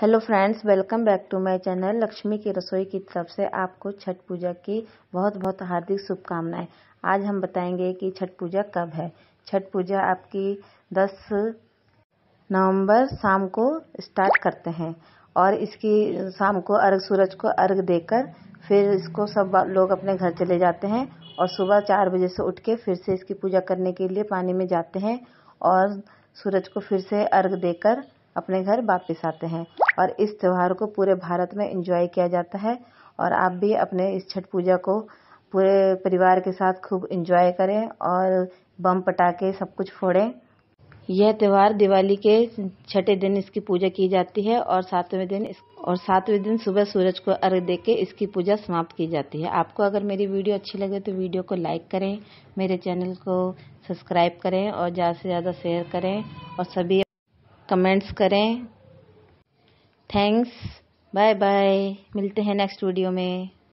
hello friends welcome back to my channel Lakshmi की रसोई की तरफ से आपको छठ पूजा की बहुत बहुत हार्दिक शुभकामनाएं आज हम बताएंगे कि छठ पूजा कब है छठ पूजा आपकी 10 नवंबर शाम को स्टार्ट करते हैं और इसकी शाम को अर्घ सूरज को अर्घ देकर फिर इसको सब लोग अपने घर चले जाते हैं और सुबह चार बजे से उठ के फिर से इसकी पूजा करने के लिए पानी में जाते हैं और सूरज को फिर से अर्घ देकर अपने घर वापस आते हैं और इस त्यौहार को पूरे भारत में इंजॉय किया जाता है और आप भी अपने इस छठ पूजा को पूरे परिवार के साथ खूब इंजॉय करें और बम पटाखे सब कुछ फोड़ें यह त्यौहार दिवाली के छठे दिन इसकी पूजा की जाती है और सातवें दिन और सातवें दिन सुबह सूरज को अर्घ दे के इसकी पूजा समाप्त की जाती है आपको अगर मेरी वीडियो अच्छी लगे तो वीडियो को लाइक करें मेरे चैनल को सब्सक्राइब करें और ज़्यादा से ज़्यादा शेयर करें और सभी कमेंट्स करें थैंक्स बाय बाय मिलते हैं नेक्स्ट वीडियो में